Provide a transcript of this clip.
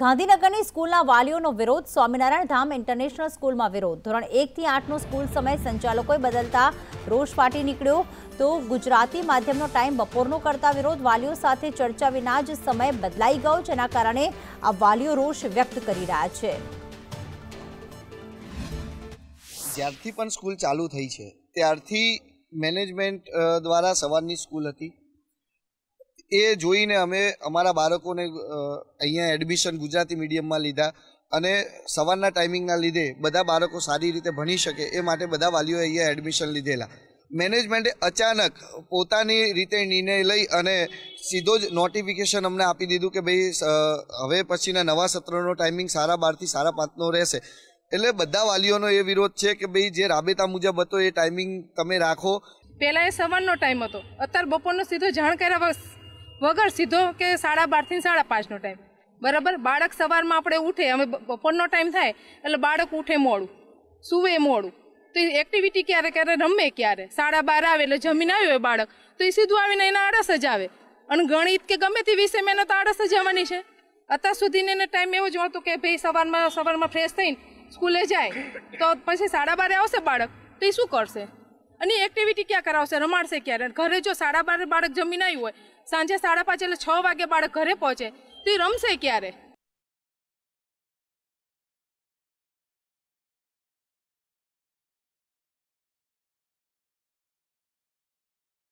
ગાંધીનગરની સ્કૂલના વાલીઓનો વિરોધ સ્વામિનારાયણ ધામ ઇન્ટરનેશનલ સ્કૂલમાં વિરોધ ધોરણ એકથી આઠનો સ્કૂલ સમય સંચાલકોએ બદલતા રોષ ફાટી નીકળ્યો તો ગુજરાતી માધ્યમનો ટાઈમ બપોરનો કરતા વિરોધ વાલીઓ સાથે ચર્ચા વિના જ સમય બદલાઈ ગયો જેના કારણે આ વાલીઓ રોષ વ્યક્ત કરી રહ્યા છે જ્યારથી પણ સ્કૂલ ચાલુ થઈ છે ત્યારથી મેનેજમેન્ટ દ્વારા સવારની સ્કૂલ હતી એ જોઈને અમે અમારા બાળકોને અહીંયા એડમિશન ગુજરાતી મીડિયમમાં લીધા અને સવારના ટાઈમિંગના લીધે બધા બાળકો સારી રીતે ભણી શકે એ માટે બધા વાલીઓએ અહીંયા એડમિશન લીધેલા મેનેજમેન્ટે અચાનક પોતાની રીતે નિર્ણય લઈ અને સીધો જ નોટિફિકેશન અમને આપી દીધું કે ભાઈ હવે પછીના નવા સત્રનો ટાઈમિંગ સારા બારથી સારા પાંચનો રહેશે એટલે બધા વાલીઓનો એ વિરોધ છે કે ભાઈ જે રાબેતા મુજબ હતો એ ટાઈમિંગ તમે રાખો પહેલાં એ સવારનો ટાઈમ હતો અત્યારે બપોરનો સીધો જાણ કર્યા વગર સીધો કે સાડા બારથી સાડા પાંચનો ટાઈમ બરાબર બાળક સવારમાં આપણે ઉઠે અમે બપોરનો ટાઈમ થાય એટલે બાળક ઉઠે મોડું સૂવે મોડું તો એ એક્ટિવિટી ક્યારે ક્યારે રમે ક્યારે સાડા બાર આવે એટલે જમીન આવ્યો હોય બાળક તો એ સીધું આવીને એના આળસ જ આવે અને ગણિત કે ગમે તે વિષય મેં તો આળસ જ આવવાની છે અત્યાર સુધીને એને ટાઈમ એવો જ મળતો કે ભાઈ સવારમાં સવારમાં ફ્રેશ થઈને સ્કૂલે જાય તો પછી સાડા બારે આવશે બાળક તો એ શું કરશે અને એક્ટિવિટી ક્યાં કરાવશે રમાડશે ક્યારે ઘરે જો સાડા બાર બાળક જમીન આવ્યું હોય સાંજે સાડા પાંચ એટલે છ વાગે બાળક ઘરે પહોંચે તો એ રમશે ક્યારે